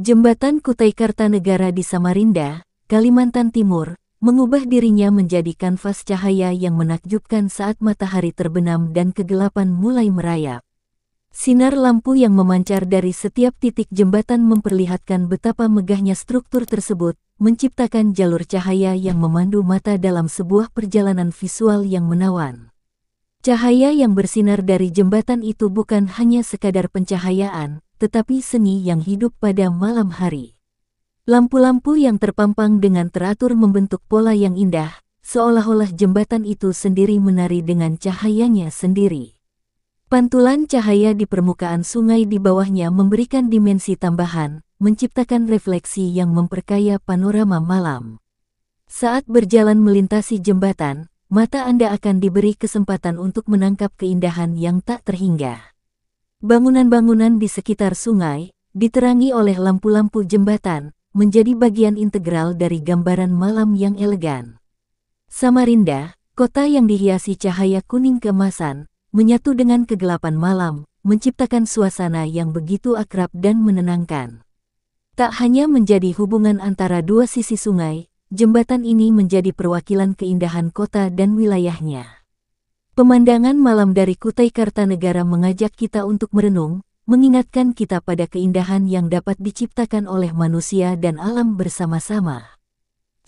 Jembatan Kutai Kartanegara di Samarinda, Kalimantan Timur, mengubah dirinya menjadi kanvas cahaya yang menakjubkan saat matahari terbenam dan kegelapan mulai merayap. Sinar lampu yang memancar dari setiap titik jembatan memperlihatkan betapa megahnya struktur tersebut, menciptakan jalur cahaya yang memandu mata dalam sebuah perjalanan visual yang menawan. Cahaya yang bersinar dari jembatan itu bukan hanya sekadar pencahayaan, tetapi seni yang hidup pada malam hari. Lampu-lampu yang terpampang dengan teratur membentuk pola yang indah, seolah-olah jembatan itu sendiri menari dengan cahayanya sendiri. Pantulan cahaya di permukaan sungai di bawahnya memberikan dimensi tambahan, menciptakan refleksi yang memperkaya panorama malam. Saat berjalan melintasi jembatan, mata Anda akan diberi kesempatan untuk menangkap keindahan yang tak terhingga. Bangunan-bangunan di sekitar sungai, diterangi oleh lampu-lampu jembatan, menjadi bagian integral dari gambaran malam yang elegan. Samarinda, kota yang dihiasi cahaya kuning kemasan, menyatu dengan kegelapan malam, menciptakan suasana yang begitu akrab dan menenangkan. Tak hanya menjadi hubungan antara dua sisi sungai, jembatan ini menjadi perwakilan keindahan kota dan wilayahnya. Pemandangan malam dari Kutai Kartanegara mengajak kita untuk merenung, mengingatkan kita pada keindahan yang dapat diciptakan oleh manusia dan alam bersama-sama.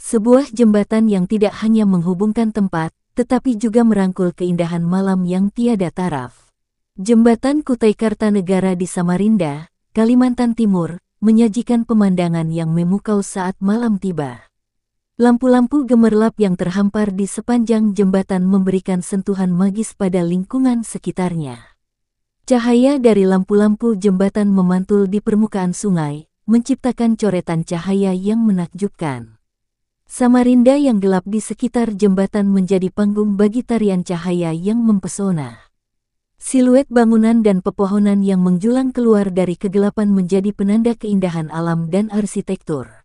Sebuah jembatan yang tidak hanya menghubungkan tempat, tetapi juga merangkul keindahan malam yang tiada taraf. Jembatan Kutai Kartanegara di Samarinda, Kalimantan Timur, menyajikan pemandangan yang memukau saat malam tiba. Lampu-lampu gemerlap yang terhampar di sepanjang jembatan memberikan sentuhan magis pada lingkungan sekitarnya. Cahaya dari lampu-lampu jembatan memantul di permukaan sungai, menciptakan coretan cahaya yang menakjubkan. Samarinda yang gelap di sekitar jembatan menjadi panggung bagi tarian cahaya yang mempesona. Siluet bangunan dan pepohonan yang menjulang keluar dari kegelapan menjadi penanda keindahan alam dan arsitektur.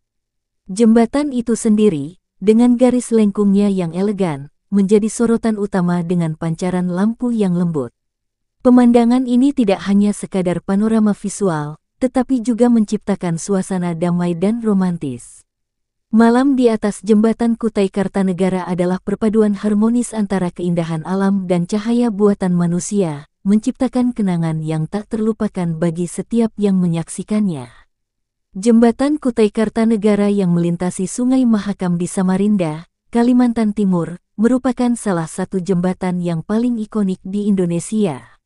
Jembatan itu sendiri, dengan garis lengkungnya yang elegan, menjadi sorotan utama dengan pancaran lampu yang lembut. Pemandangan ini tidak hanya sekadar panorama visual, tetapi juga menciptakan suasana damai dan romantis. Malam di atas jembatan Kutai Kartanegara adalah perpaduan harmonis antara keindahan alam dan cahaya buatan manusia, menciptakan kenangan yang tak terlupakan bagi setiap yang menyaksikannya. Jembatan Kutai Kartanegara yang melintasi Sungai Mahakam di Samarinda, Kalimantan Timur, merupakan salah satu jembatan yang paling ikonik di Indonesia.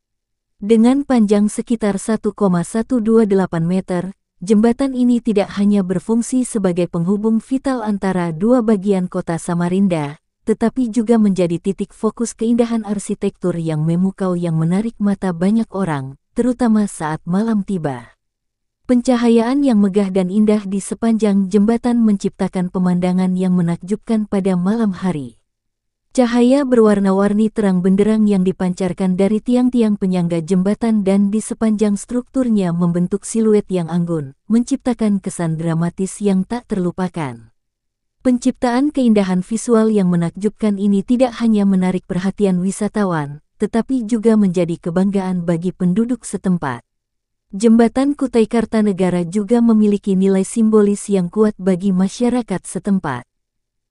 Dengan panjang sekitar 1,128 meter, jembatan ini tidak hanya berfungsi sebagai penghubung vital antara dua bagian kota Samarinda, tetapi juga menjadi titik fokus keindahan arsitektur yang memukau yang menarik mata banyak orang, terutama saat malam tiba. Pencahayaan yang megah dan indah di sepanjang jembatan menciptakan pemandangan yang menakjubkan pada malam hari. Cahaya berwarna-warni terang benderang yang dipancarkan dari tiang-tiang penyangga jembatan dan di sepanjang strukturnya membentuk siluet yang anggun, menciptakan kesan dramatis yang tak terlupakan. Penciptaan keindahan visual yang menakjubkan ini tidak hanya menarik perhatian wisatawan, tetapi juga menjadi kebanggaan bagi penduduk setempat. Jembatan Kutai Kartanegara juga memiliki nilai simbolis yang kuat bagi masyarakat setempat.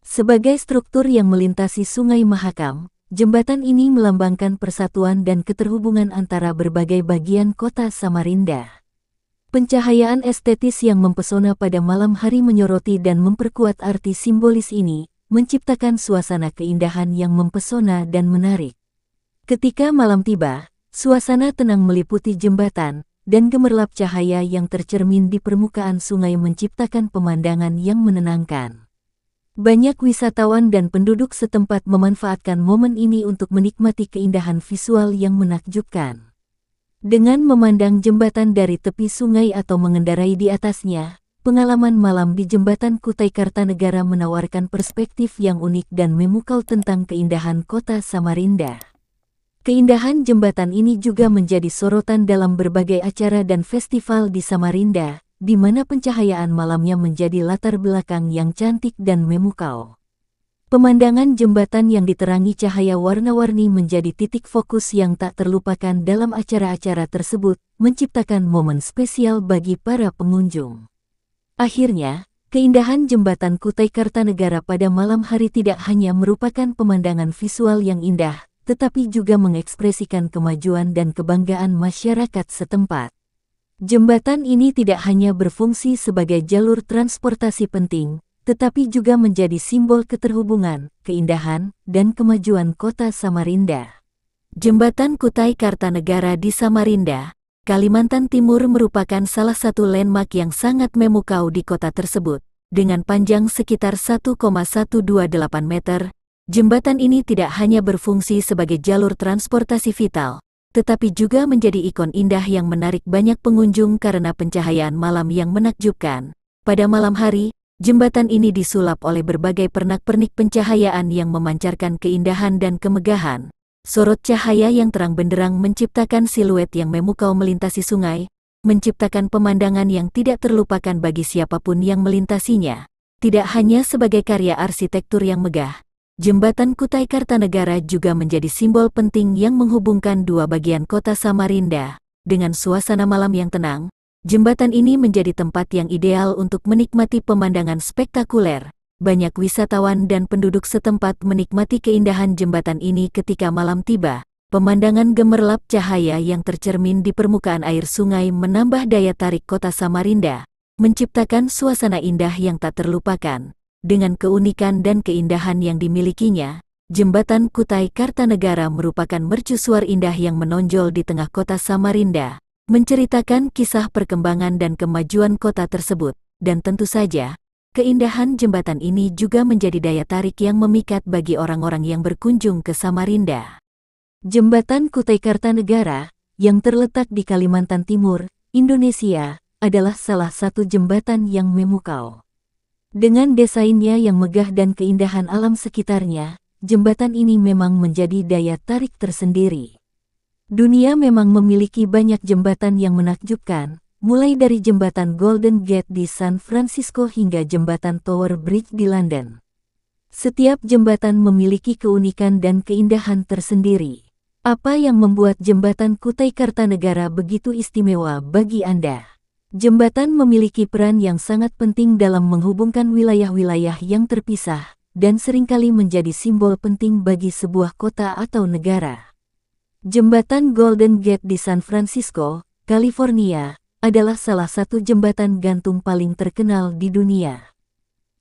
Sebagai struktur yang melintasi Sungai Mahakam, jembatan ini melambangkan persatuan dan keterhubungan antara berbagai bagian kota Samarinda. Pencahayaan estetis yang mempesona pada malam hari menyoroti dan memperkuat arti simbolis ini, menciptakan suasana keindahan yang mempesona dan menarik. Ketika malam tiba, suasana tenang meliputi jembatan, dan gemerlap cahaya yang tercermin di permukaan sungai menciptakan pemandangan yang menenangkan. Banyak wisatawan dan penduduk setempat memanfaatkan momen ini untuk menikmati keindahan visual yang menakjubkan. Dengan memandang jembatan dari tepi sungai atau mengendarai di atasnya, pengalaman malam di jembatan Kutai Kartanegara menawarkan perspektif yang unik dan memukau tentang keindahan kota Samarinda. Keindahan jembatan ini juga menjadi sorotan dalam berbagai acara dan festival di Samarinda, di mana pencahayaan malamnya menjadi latar belakang yang cantik dan memukau. Pemandangan jembatan yang diterangi cahaya warna-warni menjadi titik fokus yang tak terlupakan dalam acara-acara tersebut, menciptakan momen spesial bagi para pengunjung. Akhirnya, Keindahan jembatan Kutai Kartanegara pada malam hari tidak hanya merupakan pemandangan visual yang indah, tetapi juga mengekspresikan kemajuan dan kebanggaan masyarakat setempat. Jembatan ini tidak hanya berfungsi sebagai jalur transportasi penting, tetapi juga menjadi simbol keterhubungan, keindahan, dan kemajuan kota Samarinda. Jembatan Kutai Kartanegara di Samarinda, Kalimantan Timur merupakan salah satu landmark yang sangat memukau di kota tersebut, dengan panjang sekitar 1,128 meter Jembatan ini tidak hanya berfungsi sebagai jalur transportasi vital, tetapi juga menjadi ikon indah yang menarik banyak pengunjung karena pencahayaan malam yang menakjubkan. Pada malam hari, jembatan ini disulap oleh berbagai pernak-pernik pencahayaan yang memancarkan keindahan dan kemegahan. Sorot cahaya yang terang benderang menciptakan siluet yang memukau melintasi sungai, menciptakan pemandangan yang tidak terlupakan bagi siapapun yang melintasinya. Tidak hanya sebagai karya arsitektur yang megah, Jembatan Kutai Kartanegara juga menjadi simbol penting yang menghubungkan dua bagian kota Samarinda. Dengan suasana malam yang tenang, jembatan ini menjadi tempat yang ideal untuk menikmati pemandangan spektakuler. Banyak wisatawan dan penduduk setempat menikmati keindahan jembatan ini ketika malam tiba. Pemandangan gemerlap cahaya yang tercermin di permukaan air sungai menambah daya tarik kota Samarinda, menciptakan suasana indah yang tak terlupakan. Dengan keunikan dan keindahan yang dimilikinya, Jembatan Kutai Kartanegara merupakan mercusuar indah yang menonjol di tengah kota Samarinda, menceritakan kisah perkembangan dan kemajuan kota tersebut, dan tentu saja, keindahan jembatan ini juga menjadi daya tarik yang memikat bagi orang-orang yang berkunjung ke Samarinda. Jembatan Kutai Kartanegara, yang terletak di Kalimantan Timur, Indonesia, adalah salah satu jembatan yang memukau. Dengan desainnya yang megah dan keindahan alam sekitarnya, jembatan ini memang menjadi daya tarik tersendiri. Dunia memang memiliki banyak jembatan yang menakjubkan, mulai dari jembatan Golden Gate di San Francisco hingga jembatan Tower Bridge di London. Setiap jembatan memiliki keunikan dan keindahan tersendiri. Apa yang membuat jembatan Kutai Kartanegara begitu istimewa bagi Anda? Jembatan memiliki peran yang sangat penting dalam menghubungkan wilayah-wilayah yang terpisah dan seringkali menjadi simbol penting bagi sebuah kota atau negara. Jembatan Golden Gate di San Francisco, California, adalah salah satu jembatan gantung paling terkenal di dunia.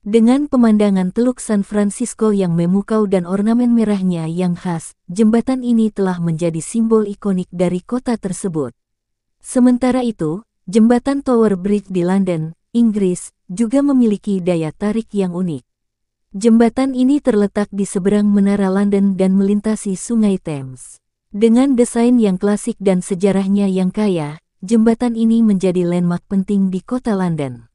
Dengan pemandangan Teluk San Francisco yang memukau dan ornamen merahnya yang khas, jembatan ini telah menjadi simbol ikonik dari kota tersebut. Sementara itu, Jembatan Tower Bridge di London, Inggris, juga memiliki daya tarik yang unik. Jembatan ini terletak di seberang Menara London dan melintasi Sungai Thames. Dengan desain yang klasik dan sejarahnya yang kaya, jembatan ini menjadi landmark penting di kota London.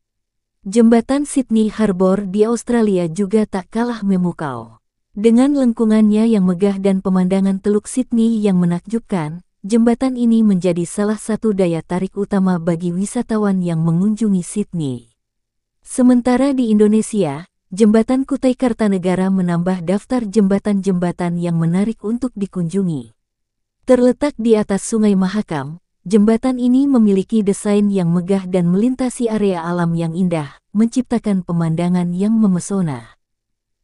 Jembatan Sydney Harbour di Australia juga tak kalah memukau. Dengan lengkungannya yang megah dan pemandangan Teluk Sydney yang menakjubkan, jembatan ini menjadi salah satu daya tarik utama bagi wisatawan yang mengunjungi Sydney. Sementara di Indonesia, Jembatan Kutai Kartanegara menambah daftar jembatan-jembatan yang menarik untuk dikunjungi. Terletak di atas Sungai Mahakam, jembatan ini memiliki desain yang megah dan melintasi area alam yang indah, menciptakan pemandangan yang memesona.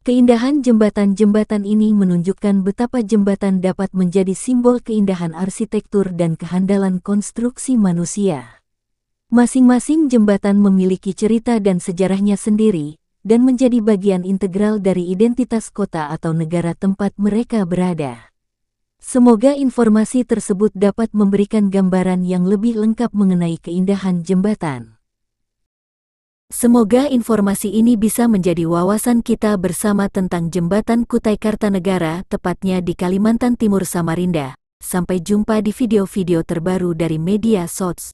Keindahan jembatan-jembatan ini menunjukkan betapa jembatan dapat menjadi simbol keindahan arsitektur dan kehandalan konstruksi manusia. Masing-masing jembatan memiliki cerita dan sejarahnya sendiri, dan menjadi bagian integral dari identitas kota atau negara tempat mereka berada. Semoga informasi tersebut dapat memberikan gambaran yang lebih lengkap mengenai keindahan jembatan. Semoga informasi ini bisa menjadi wawasan kita bersama tentang jembatan Kutai Kartanegara, tepatnya di Kalimantan Timur Samarinda. Sampai jumpa di video-video terbaru dari Media Sots.